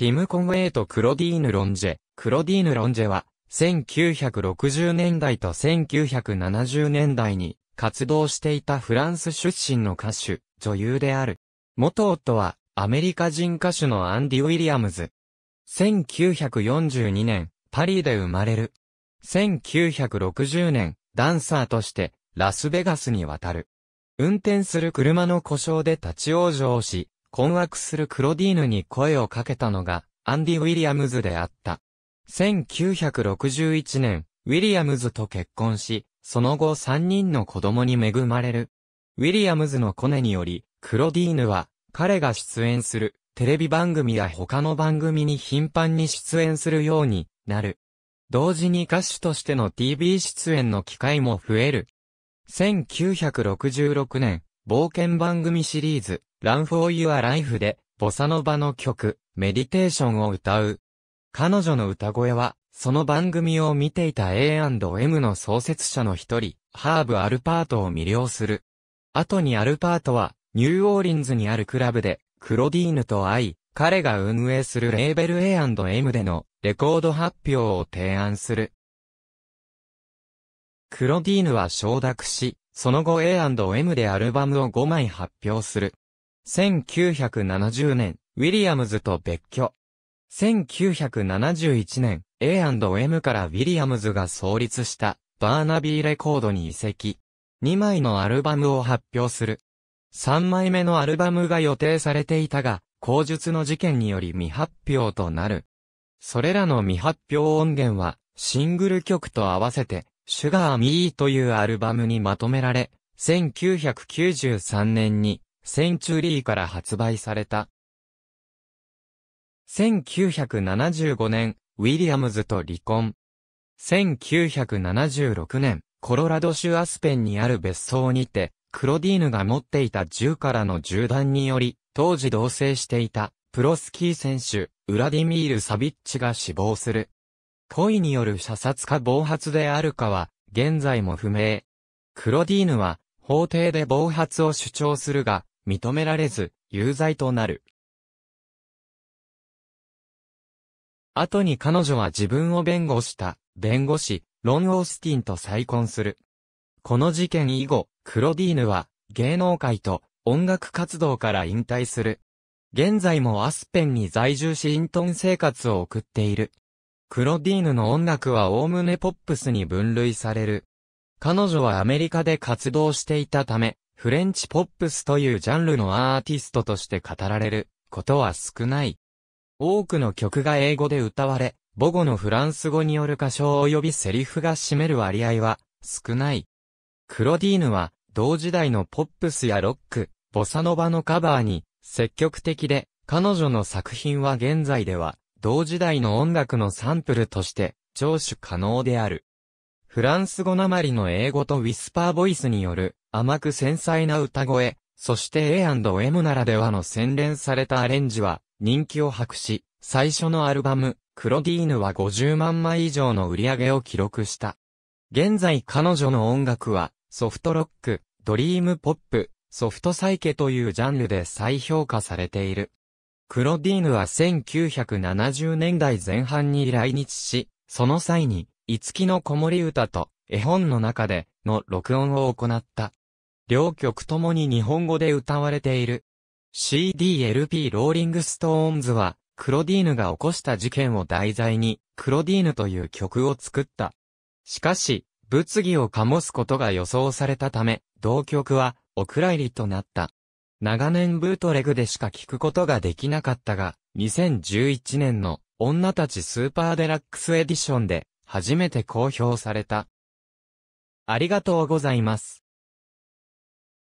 ティム・コンウェイとクロディーヌ・ロンジェ。クロディーヌ・ロンジェは、1960年代と1970年代に活動していたフランス出身の歌手、女優である。元夫はアメリカ人歌手のアンディ・ウィリアムズ。1942年、パリで生まれる。1960年、ダンサーとしてラスベガスに渡る。運転する車の故障で立ち往生し、困惑するクロディーヌに声をかけたのが、アンディ・ウィリアムズであった。1961年、ウィリアムズと結婚し、その後3人の子供に恵まれる。ウィリアムズのコネにより、クロディーヌは、彼が出演する、テレビ番組や他の番組に頻繁に出演するようになる。同時に歌手としての TV 出演の機会も増える。1966年、冒険番組シリーズ、Run for Your Life で、ボサノバの曲、メディテーションを歌う。彼女の歌声は、その番組を見ていた A&M の創設者の一人、ハーブ・アルパートを魅了する。後にアルパートは、ニューオーリンズにあるクラブで、クロディーヌと会い、彼が運営するレーベル A&M でのレコード発表を提案する。クロディーヌは承諾し、その後 A&M でアルバムを5枚発表する。1970年、ウィリアムズと別居。1971年、A&M からウィリアムズが創立したバーナビーレコードに移籍。2枚のアルバムを発表する。3枚目のアルバムが予定されていたが、口述の事件により未発表となる。それらの未発表音源は、シングル曲と合わせてシュガーミーというアルバムにまとめられ、1993年にセンチュリーから発売された。1975年、ウィリアムズと離婚。1976年、コロラド州アスペンにある別荘にて、クロディーヌが持っていた銃からの銃弾により、当時同棲していた、プロスキー選手、ウラディミール・サビッチが死亡する。恋による射殺か暴発であるかは、現在も不明。クロディーヌは、法廷で暴発を主張するが、認められず、有罪となる。後に彼女は自分を弁護した、弁護士、ロン・オースティンと再婚する。この事件以後、クロディーヌは、芸能界と音楽活動から引退する。現在もアスペンに在住し隠遁生活を送っている。クロディーヌの音楽はおおむねポップスに分類される。彼女はアメリカで活動していたため、フレンチポップスというジャンルのアーティストとして語られることは少ない。多くの曲が英語で歌われ、母語のフランス語による歌唱及びセリフが占める割合は少ない。クロディーヌは同時代のポップスやロック、ボサノバのカバーに積極的で、彼女の作品は現在では同時代の音楽のサンプルとして聴取可能である。フランス語なまりの英語とウィスパーボイスによる甘く繊細な歌声、そして A&M ならではの洗練されたアレンジは人気を博し、最初のアルバム、クロディーヌは50万枚以上の売り上げを記録した。現在彼女の音楽はソフトロック、ドリームポップ、ソフトサイケというジャンルで再評価されている。クロディーヌは1970年代前半に来日し、その際に、五木の子守歌と絵本の中での録音を行った。両曲ともに日本語で歌われている。CDLP ローリングストーンズは、クロディーヌが起こした事件を題材に、クロディーヌという曲を作った。しかし、物議を醸すことが予想されたため、同曲は、お蔵入りとなった。長年ブートレグでしか聞くことができなかったが、2011年の女たちスーパーデラックスエディションで初めて公表された。ありがとうございます。